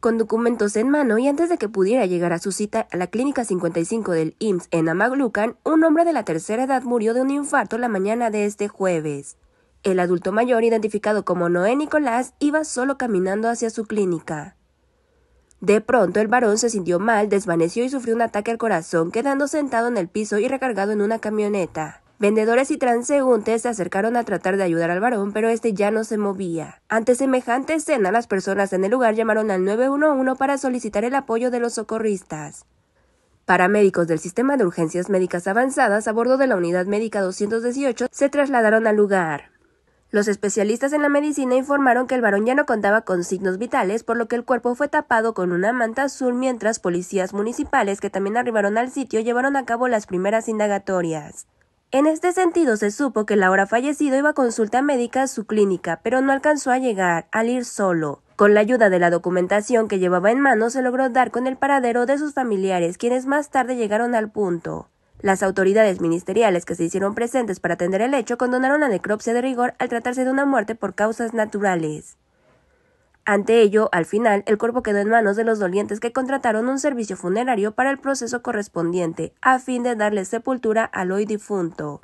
Con documentos en mano y antes de que pudiera llegar a su cita a la Clínica 55 del IMSS en Amaglucan, un hombre de la tercera edad murió de un infarto la mañana de este jueves. El adulto mayor, identificado como Noé Nicolás, iba solo caminando hacia su clínica. De pronto el varón se sintió mal, desvaneció y sufrió un ataque al corazón, quedando sentado en el piso y recargado en una camioneta. Vendedores y transeúntes se acercaron a tratar de ayudar al varón, pero este ya no se movía. Ante semejante escena, las personas en el lugar llamaron al 911 para solicitar el apoyo de los socorristas. Paramédicos del Sistema de Urgencias Médicas Avanzadas a bordo de la Unidad Médica 218 se trasladaron al lugar. Los especialistas en la medicina informaron que el varón ya no contaba con signos vitales, por lo que el cuerpo fue tapado con una manta azul mientras policías municipales que también arribaron al sitio llevaron a cabo las primeras indagatorias. En este sentido, se supo que Laura fallecido iba a consulta médica a su clínica, pero no alcanzó a llegar, al ir solo. Con la ayuda de la documentación que llevaba en mano, se logró dar con el paradero de sus familiares, quienes más tarde llegaron al punto. Las autoridades ministeriales que se hicieron presentes para atender el hecho condonaron la necropsia de rigor al tratarse de una muerte por causas naturales. Ante ello, al final, el cuerpo quedó en manos de los dolientes que contrataron un servicio funerario para el proceso correspondiente, a fin de darle sepultura al hoy difunto.